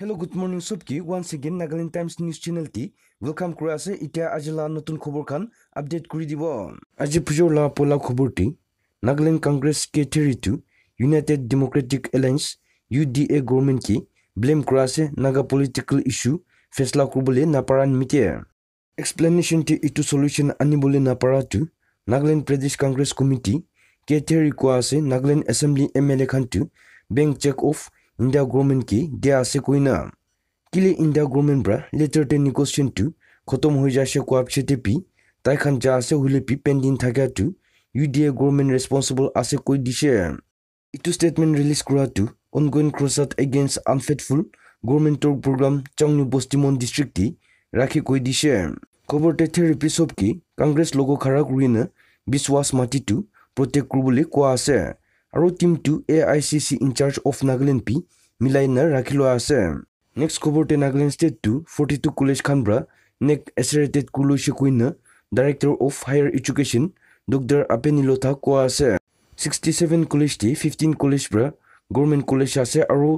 Hello' good morning চব কি once again Nagaland Times news channel টি ৱেলকাম কৰা আছে এতিয়া আজি লোৱা নতুন খবৰ খন আপডেট কৰি দিব আজি পূজৰ লোৱা পলা খবৰটি নাগালেণ্ড কংগ্ৰেছ কেথেৰিটো United Democratic Alliance U D A গভৰ্ণমেণ্টকে ব্লেম কৰা আছে নাগা পলিটিকেল ইছ্যু ফেচলা কৰিবলৈ নাপাৰা নিমিতে এক্সপ্লেনেশ্যনটি ইটো চলিউশ্যন আনিবলৈ নাপাৰাটো নাগালেণ্ড প্ৰদেশ কংগ্ৰেছ কমিটি কেথেৰি কোৱা আছে Nagaland assembly M L A bank check of India government কি দিয়া আছে কৈ না কেলে ইণ্ডিয়া গভৰ্ণমেণ্ট পৰা লেটাৰতে নিগচিয়েশ্যনটো খতম হৈ যাইছে কোৱা পিছতে পি তাইখন যা আছে হুলেপি পেণ্ডিং থাকাটো U D A government responsible আছে কৈ দিছে ইটো ষ্টেটমেণ্ট ৰিলিজ কৰাটো অনগইন ক্ৰছত এগেইনষ্ট আনফেডফুল গভৰ্ণমেণ্টৰ প্ৰগ্ৰাম চংনি বস্তিমন ডিষ্ট্ৰিক্টে ৰাখি কৈ দিছে খবৰতে থেৰেপি চবকে কংগ্ৰেছ লগ খাৰা কৰি না বিশ্বাস মাটিটো প্ৰত্যেক কৰোঁ বুলি কোৱা আছে আৰু টীমটো A I C C in-charge of Nagaland পি মিলাইনাৰ ৰাখি লোৱা আছে নেক্সট খবৰতে নাগালেণ্ড ষ্টেটটো ফৰ্টি টু কলেজ খানব্ৰা নেক এচেৰেটেড কুলৈছে কুইনা director of higher education doctor আপেনি লথা কোৱা আছে ছিক্সটি ছেভেন কলেজটি ফিফটিন কলেজৰা গভৰ্ণমেণ্ট কলেজ আছে আৰু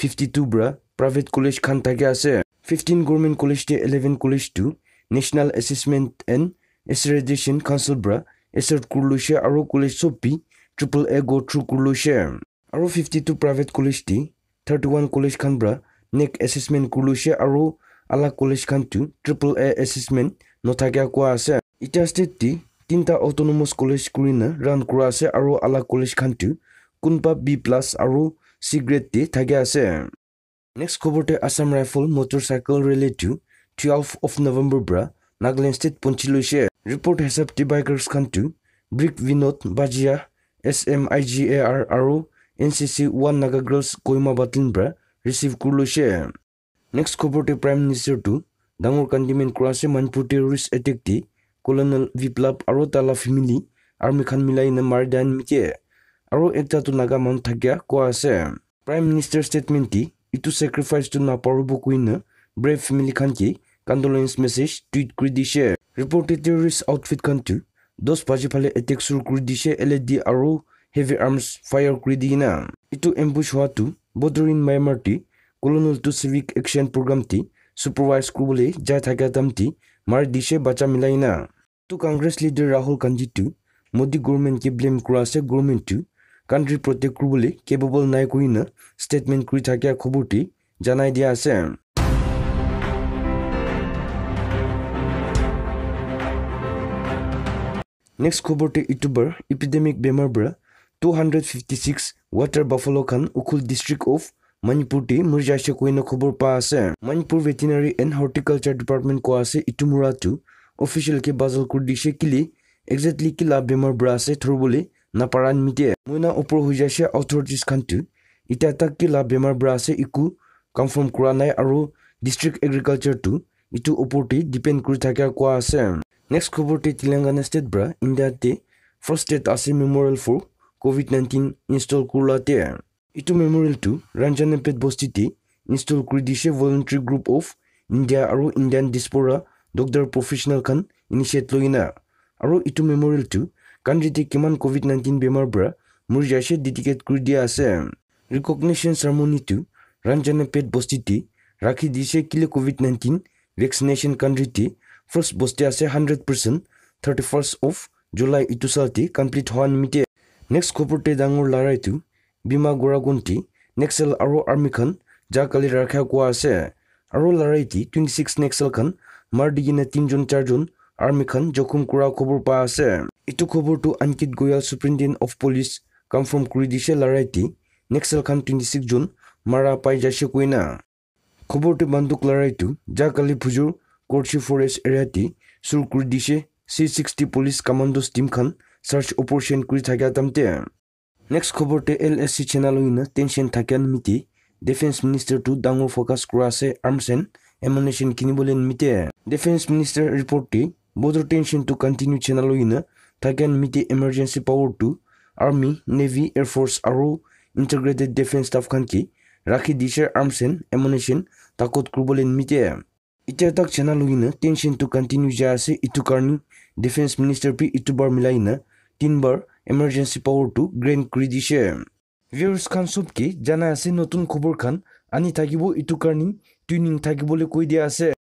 ফিফটি টুৰা প্ৰাইভেট কলেজ খান থাকি আছে ফিফটিন গভৰ্ণমেণ্ট কলেজটি এলেভেন কলেজটো নেশ্যনেল এছেচমেণ্ট এণ্ড এচেৰেডেশ্যন কাউঞ্চিলৰা এচেৰ্ট কৰ লৈছে আৰু কলেজ চব P triple A go through করল সে আর ফিফটি টু প্রাইভেট কলেজ টি থার্টি ওয়ান কলেজ খানবরা নেক এসেসমেন্ট করল সে আর আলা কলেজ খান টু ট্রিপল এ এসেসমেন্ট নথাকে কোয়া আছে ইটা স্টেট টি তিনটা অটোনোমাস কলেজ করে না রান করা আছে আর আলা কলেজ খান টু কোনপা বি প্লাস আর সি গ্রেড টি থাকে আছে নেক্সট খবরতে আসাম রাইফল মোটরসাইকেল রেলি টু টুয়েলভ অফ নভেম্বর ব্রা নাগাল্যান্ড স্টেট পৌঁছে লৈছে রিপোর্ট হিসাবটি বাইকার্স খান টু S M I G A R আৰু N C C one Naga girls কইমাবাটলিন পৰা ৰিচিভ কৰি লৈছে নেক্সট খবৰতে প্ৰাইম মিনিষ্টাৰটো ডাঙৰ কণ্ডিমেণ্ট কৰা আছে মণিপুৰ টেৰৰিষ্ট এটেকটি কলনেল বিপ্লৱ আৰু তালা ফেমিলি আৰ্মীখন মিলাই নে মাৰি দান মিকে আৰু এটাটো নাগা মন থাকিয়া কোৱা আছে প্ৰাইম মিনিষ্টাৰ ষ্টেটমেণ্টটি ইটো চেক্ৰিফাইচটো নাপাৰিব কুইনে ব্ৰেভ ফেমিলিখন কি কণ্ডলেঞ্চ মেছেজ টুইট কৰি দিছে ৰিপৰ্টেড টেৰৰিষ্ট আউটফিট কাণ্ট্ৰিৰ দহ পাজি ফালে এটেক চুৰ কৰি দিছে এল এ ডি আৰু হেভি আৰ্মছ ফায়াৰ কৰি দিয়ে না ইটো এম্বুজ হোৱাটো বদৰ ইন মায়ামাৰটি কলনেল টু চিভিক একশ্যন প্ৰগ্ৰামটি চুপাৰভাইজ কৰিবলৈ যাই থকা দামটি মাৰি দিছে বাচ্চা মিলাই না টু কংগ্ৰেছ লিডাৰ ৰাহুল গান্ধীটো মোদী গভৰ্ণমেণ্টকে ব্লেম কৰা আছে গভৰ্ণমেণ্টটো কাণ্ট্ৰি প্ৰটেক্ট কৰিবলৈ কেপেবল নাই কৰি না ষ্টেটমেণ্ট কৰি থকা খবৰটি জনাই দিয়া আছে নেক্সট খবৰতে ইটোবাৰ ইপিডেমিক বেমাৰ পৰা two hundred fifty six water buffalo খান উখুল ডিষ্ট্ৰিক্ট অফ মণিপুৰটি মোৰ যাইছে কইনা খবৰ পোৱা আছে Manipur veterinary and horticulture department কোৱা আছে ইটোমোৰাটো অফিচিয়েলকে বাজলকুৰ দিছে কিলি একজেক্টলি কি লাভ বেমাৰ পৰা আছে থৰ বুলি নাপাৰা নিমিতে মইনা ওপৰ হৈ যাইছে অথৰিটিজ খানটো এতিয়া এটা কি লাভ বেমাৰ পৰা আছে একো কনফাৰ্ম কৰা নাই আৰু ডিষ্ট্ৰিক্ট এগ্ৰিকালচাৰটো ইটো ওপৰতে ডিপেণ্ড কৰি থাকে কোৱা আছে নেক্সট খবৰটি তেলেংগানা ষ্টেট ব্ৰা ইণ্ডিয়াতে ফাৰ্ষ্ট ষ্টেট আছে memorial for covid nineteen install কৰিলাতে ইটো মেমৰিয়েলটো ৰঞ্জন এপেট বস্তিতে ইনষ্টল কৰি দিছে ভলণ্টৰি গ্ৰুপ অফ ইণ্ডিয়া আৰু ইণ্ডিয়ান ডিছপৰা ডক্টৰ প্ৰফেচনেল খান ইনিচিয়েট লৈ না আৰু ইটো মেমৰিয়েলটো কাণ্ট্ৰিতে কিমান ক'ভিড নাইণ্টিন বেমাৰ পৰা মৰি যাইছে ডেডিকেট কৰি দিয়া আছে ৰিকগনেশ্যন চাৰমনিটো ৰঞ্জনে পেট বস্তিতে ৰাখি দিছে কিলো ক'ভিড নাইণ্টিন ভেকচিনেশ্যন কাণ্ট্ৰিতে ফাৰ্ষ্ট বস্তি আছে hundred percent thirty first of July ইটো চালটি কমপ্লিট হোৱা নিমিতে নেক্সট খবৰতে ডাঙৰ লাৰাইটো বীমা গোৰাগুণ্টি নেক্সেল আৰু আৰ্মীখন জাকালি ৰাখা কোৱা আছে আৰু লাৰাইটি টুৱেণ্টি ছিক্স নেক্সেলখন মাৰ ডিগিনে তিনিজন চাৰিজন আৰ্মিখন জখম কৰা খবৰ পোৱা আছে ইটো খবৰটো আনকিত গোয়াল ছুপ্ৰিণ্টেণ্ট অফ পুলিচ কনফাৰ্ম কৰি দিছে লাৰাইটি নেক্সেলখন টুৱেণ্টি জুন মাৰা পাই যাইছে কইনা খবৰটো বান্ধুক লাৰাইটো জাকালি ভুজুৰ Korchi Forest area ti দিছে dishe C60 Police Commandos team khan search operation kuri thakya tamte. Next খবর তে LSC channel না tension থাকে miti ডিফেন্স মিনিস্টার টু ডাঙৰ ফ'কাছ কৰা আছে আৰ্মছ এণ্ড এমনেশ্যন কিনিবলৈ নিমিত্তে ডিফেন্স মিনিষ্টাৰ ৰিপৰ্টটি বৰ্ডৰ টেনশ্যন টু কণ্টিনিউ চেনেল না থাকে নিমিত্তে emergency power to army navy air force আৰু ইণ্টিগ্ৰেটেড ডিফেন্স ষ্টাফ কি ৰাখি দিছে আৰ্মছ এণ্ড এমনেশ্যন তাকত কৰিবলৈ নিমিত্তে এতিয়া তাক চেনা লগিন টেনশ্যনটো কণ্টিনিউ যা আছে এইটো কাৰণে ডিফেন্স মিনিষ্টাৰ পি ইটো বাৰ মিলাই না তিনিবাৰ এমাৰজেঞ্চি পাৱাৰটো গ্ৰেণ্ড কৰি দিছে ভিউৰ্ছ খান চবকে জানা আছে নতুন খবৰখন আনি থাকিব এইটো কাৰণে টুইনিং থাকিবলৈ কৈ দিয়া আছে